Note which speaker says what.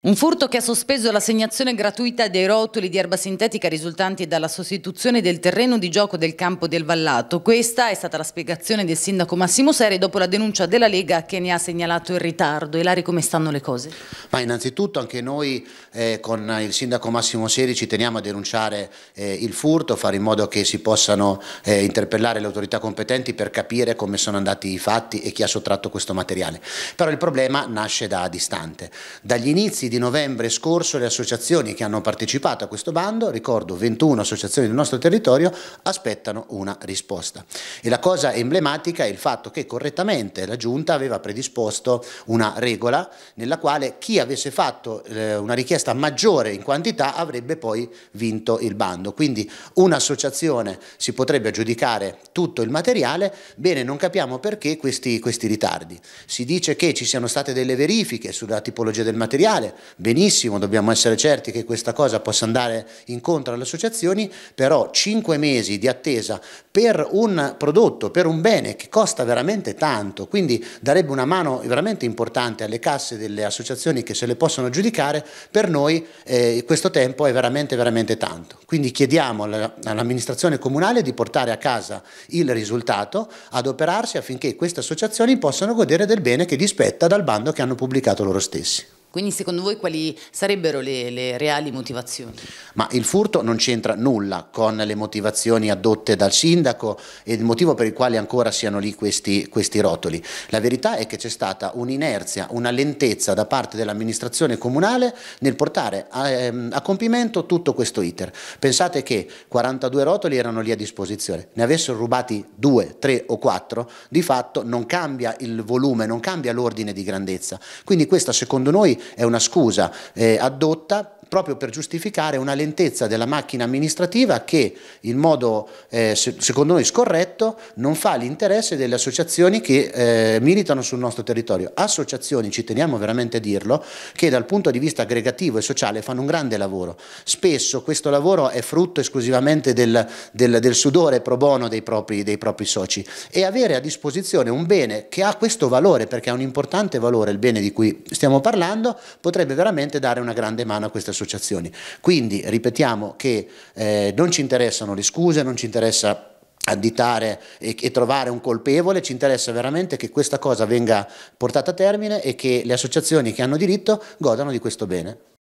Speaker 1: Un furto che ha sospeso l'assegnazione gratuita dei rotoli di erba sintetica risultanti dalla sostituzione del terreno di gioco del campo del Vallato. Questa è stata la spiegazione del sindaco Massimo Seri dopo la denuncia della Lega che ne ha segnalato il ritardo. Ilari, come stanno le cose?
Speaker 2: Ma innanzitutto anche noi eh, con il sindaco Massimo Seri ci teniamo a denunciare eh, il furto, fare in modo che si possano eh, interpellare le autorità competenti per capire come sono andati i fatti e chi ha sottratto questo materiale. Però il problema nasce da distante. Dagli inizi di novembre scorso le associazioni che hanno partecipato a questo bando, ricordo 21 associazioni del nostro territorio, aspettano una risposta. E la cosa emblematica è il fatto che correttamente la Giunta aveva predisposto una regola nella quale chi avesse fatto eh, una richiesta maggiore in quantità avrebbe poi vinto il bando. Quindi un'associazione si potrebbe aggiudicare tutto il materiale, bene non capiamo perché questi, questi ritardi. Si dice che ci siano state delle verifiche sulla tipologia del materiale, benissimo, dobbiamo essere certi che questa cosa possa andare incontro alle associazioni, però 5 mesi di attesa per un prodotto, per un bene che costa veramente tanto, quindi darebbe una mano veramente importante alle casse delle associazioni che se le possono giudicare, per noi eh, questo tempo è veramente veramente tanto. Quindi chiediamo all'amministrazione comunale di portare a casa il risultato, operarsi affinché queste associazioni possano godere del bene che dispetta dal bando che hanno pubblicato loro stessi.
Speaker 1: Quindi secondo voi quali sarebbero le, le, reali motivazioni?
Speaker 2: Ma il furto non c'entra nulla con le motivazioni adotte dal sindaco e il motivo per il quale ancora siano lì questi, questi rotoli. La verità è che c'è stata un'inerzia, una lentezza da parte dell'amministrazione comunale nel portare a, ehm, a, compimento tutto questo iter. Pensate che 42 rotoli erano lì a disposizione, ne avessero rubati 2, 3 o 4, di fatto non cambia il volume, non cambia l'ordine di grandezza. Quindi questa secondo noi è una scusa eh, addotta proprio per giustificare una lentezza della macchina amministrativa che in modo eh, secondo noi scorretto non fa l'interesse delle associazioni che eh, militano sul nostro territorio. Associazioni, ci teniamo veramente a dirlo, che dal punto di vista aggregativo e sociale fanno un grande lavoro. Spesso questo lavoro è frutto esclusivamente del, del, del sudore pro bono dei propri, dei propri soci e avere a disposizione un bene che ha questo valore perché ha un importante valore il bene di cui stiamo parlando potrebbe veramente dare una grande mano a queste associazioni associazioni. Quindi ripetiamo che eh, non ci interessano le scuse, non ci interessa additare e, e, trovare un colpevole, ci interessa veramente che questa cosa venga portata a termine e che le associazioni che hanno diritto godano di questo bene.